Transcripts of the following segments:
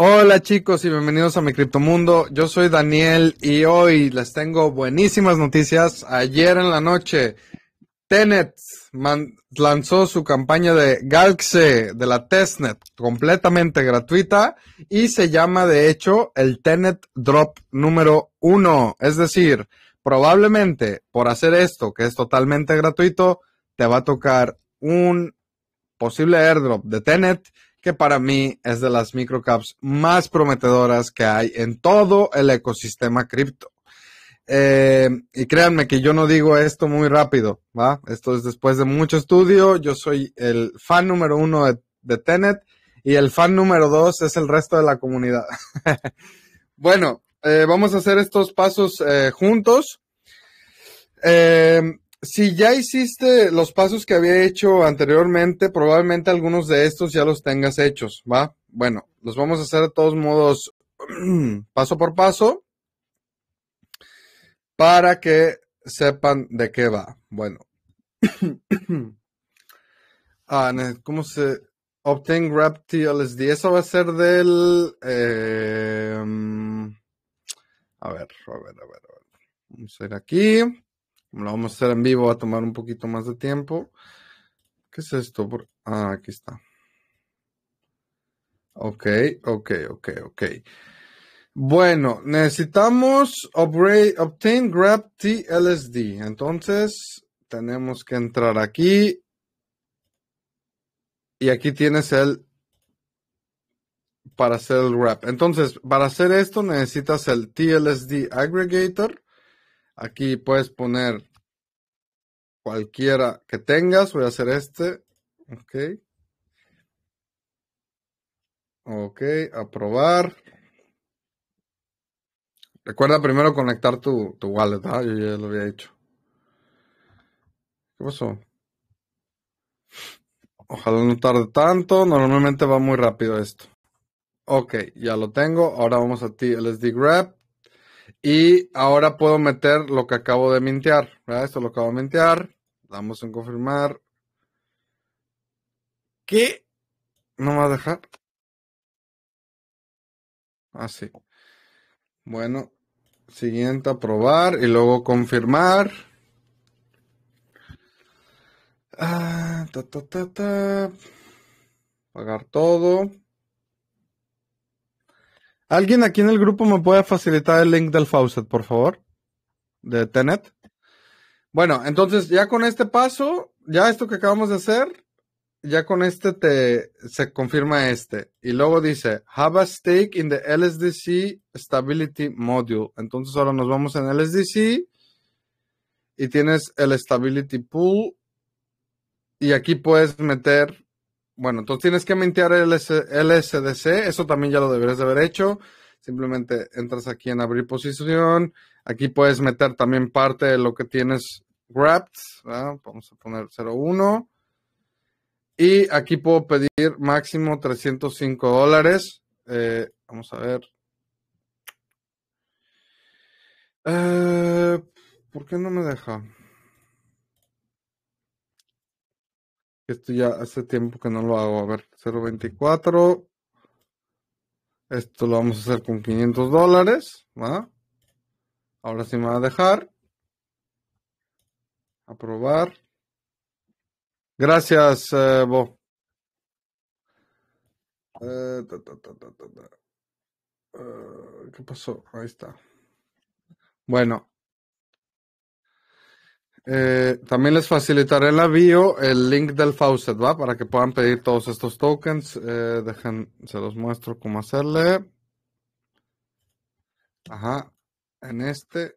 Hola chicos y bienvenidos a mi criptomundo. Yo soy Daniel y hoy les tengo buenísimas noticias. Ayer en la noche, Tenet lanzó su campaña de GALXE de la testnet completamente gratuita y se llama de hecho el Tenet Drop número uno. Es decir, probablemente por hacer esto, que es totalmente gratuito, te va a tocar un posible airdrop de Tenet para mí es de las microcaps más prometedoras que hay en todo el ecosistema cripto. Eh, y créanme que yo no digo esto muy rápido, ¿va? Esto es después de mucho estudio. Yo soy el fan número uno de, Tenet y el fan número dos es el resto de la comunidad. bueno, eh, vamos a hacer estos pasos eh, juntos si ya hiciste los pasos que había hecho anteriormente, probablemente algunos de estos ya los tengas hechos, ¿va? Bueno, los vamos a hacer de todos modos paso por paso para que sepan de qué va. Bueno. ah, ¿Cómo se... obtiene? Grab TLSD. Eso va a ser del... Eh, mm, a ver, a ver, a ver, a ver. Vamos a ir aquí lo vamos a hacer en vivo, va a tomar un poquito más de tiempo. ¿Qué es esto? Ah, aquí está. Ok, ok, ok, ok. Bueno, necesitamos upgrade, obtain grab TLSD. Entonces, tenemos que entrar aquí. Y aquí tienes el para hacer el wrap. Entonces, para hacer esto necesitas el TLSD aggregator Aquí puedes poner cualquiera que tengas. Voy a hacer este. Ok. Ok, aprobar. Recuerda primero conectar tu, tu wallet. Yo ya lo había hecho. ¿Qué pasó? Ojalá no tarde tanto. Normalmente va muy rápido esto. Ok, ya lo tengo. Ahora vamos a ti, LSD Grab. Y ahora puedo meter lo que acabo de mintear. Esto lo acabo de mintear. Damos en confirmar. ¿Qué? ¿No me va a dejar? Así. Ah, bueno, siguiente, probar y luego confirmar. Ah, ta, Pagar todo. ¿Alguien aquí en el grupo me puede facilitar el link del faucet, por favor? De Tenet. Bueno, entonces ya con este paso, ya esto que acabamos de hacer, ya con este te, se confirma este. Y luego dice, have a stake in the LSDC Stability Module. Entonces ahora nos vamos en LSDC y tienes el Stability Pool y aquí puedes meter bueno, entonces tienes que mintear el LSDC, eso también ya lo deberías de haber hecho. Simplemente entras aquí en abrir posición. Aquí puedes meter también parte de lo que tienes wrapped. Vamos a poner 01. Y aquí puedo pedir máximo 305 dólares. Eh, vamos a ver. Eh, ¿Por qué no me deja? Esto ya hace tiempo que no lo hago. A ver, 0.24. Esto lo vamos a hacer con 500 dólares. Ahora sí me va a dejar. Aprobar. Gracias, eh, Bo. Eh, eh, ¿Qué pasó? Ahí está. Bueno, eh, también les facilitaré el avión, el link del faucet, ¿va? Para que puedan pedir todos estos tokens. Eh, dejen, se los muestro cómo hacerle. Ajá, en este.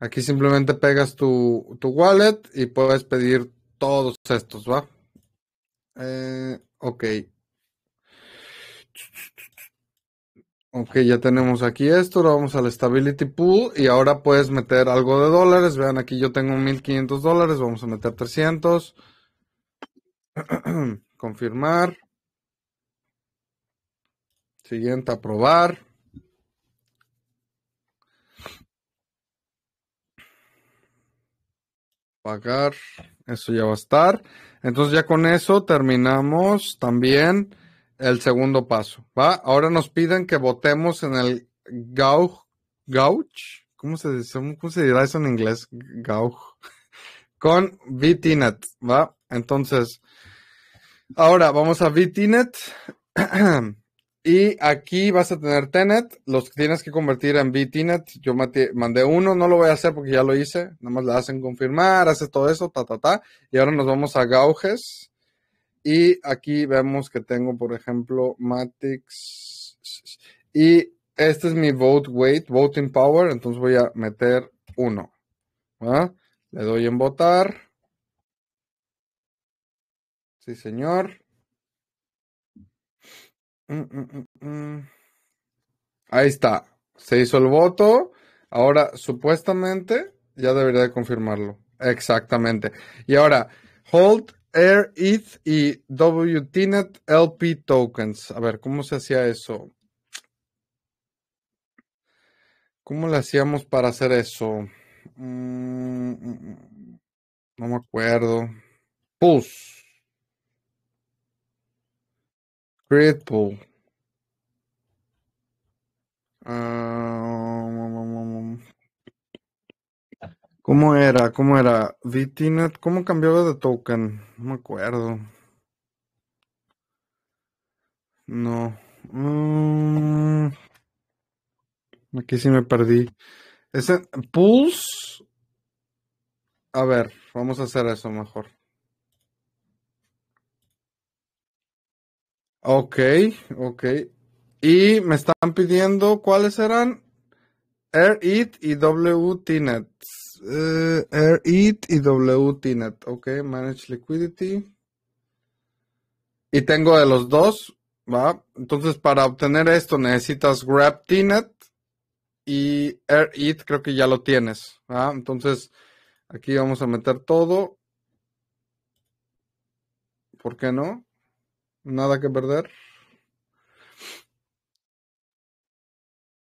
Aquí simplemente pegas tu, tu wallet y puedes pedir todos estos, ¿va? Eh, ok. Ok, ya tenemos aquí esto, ahora vamos al Stability Pool y ahora puedes meter algo de dólares. Vean, aquí yo tengo 1500 dólares, vamos a meter 300. Confirmar. Siguiente, aprobar. Pagar. Eso ya va a estar. Entonces ya con eso terminamos también el segundo paso. ¿va? Ahora nos piden que votemos en el gauch. gauch ¿Cómo se, dice? ¿Cómo se dirá eso en inglés? Gauch. Con VTNet, ¿va? Entonces, ahora vamos a VTNet. y aquí vas a tener Tenet. Los que tienes que convertir en VTNet. Yo mandé uno, no lo voy a hacer porque ya lo hice. Nada más le hacen confirmar, haces todo eso, ta, ta, ta. Y ahora nos vamos a Gauges. Y aquí vemos que tengo, por ejemplo, Matix. Y este es mi vote weight, voting power. Entonces voy a meter uno. Le doy en votar. Sí, señor. Mm, mm, mm, Ahí está. Se hizo el voto. Ahora, supuestamente, ya debería de confirmarlo. Exactamente. Y ahora, hold Air ETH y WTNet LP tokens. A ver, ¿cómo se hacía eso? ¿Cómo le hacíamos para hacer eso? Mm, mm, mm, no me acuerdo. Pulse. Create Pull. ¿Cómo era? ¿Cómo era? VTNet, ¿cómo cambiaba de token? No me acuerdo. No. Mm. Aquí sí me perdí. Ese Pulse. A ver, vamos a hacer eso mejor. Ok, ok. Y me están pidiendo cuáles eran AirIt y WTNETS er eh, AirEat y WTNet. E ok, Manage Liquidity. Y tengo de los dos, ¿va? Entonces, para obtener esto necesitas grab TINET e y it creo que ya lo tienes, Entonces, aquí vamos a meter todo. ¿Por qué no? Nada que perder.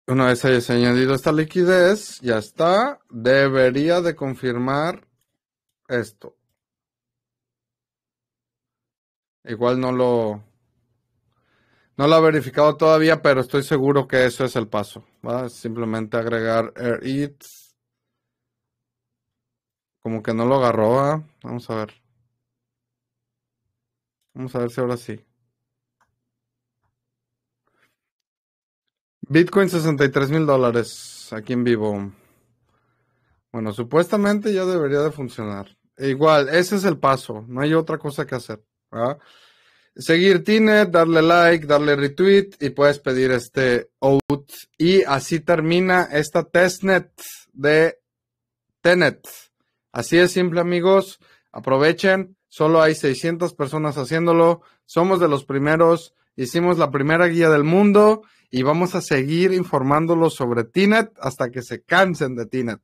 Una vez hayas añadido esta liquidez, ya está. Debería de confirmar esto. Igual no lo, no lo ha verificado todavía, pero estoy seguro que eso es el paso. ¿va? Simplemente agregar air eats Como que no lo agarró. Vamos a ver. Vamos a ver si ahora sí. Bitcoin 63 mil dólares aquí en vivo. Bueno, supuestamente ya debería de funcionar. E igual, ese es el paso. No hay otra cosa que hacer. Seguir Tinet, e darle like, darle retweet y puedes pedir este out. Y así termina esta testnet de Tenet. E así es simple, amigos. Aprovechen. Solo hay 600 personas haciéndolo. Somos de los primeros hicimos la primera guía del mundo y vamos a seguir informándolos sobre Tinet e hasta que se cansen de Tinet.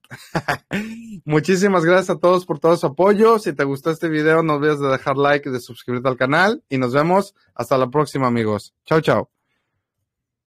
E Muchísimas gracias a todos por todo su apoyo. Si te gustó este video, no olvides de dejar like y de suscribirte al canal y nos vemos hasta la próxima amigos. Chao, chao.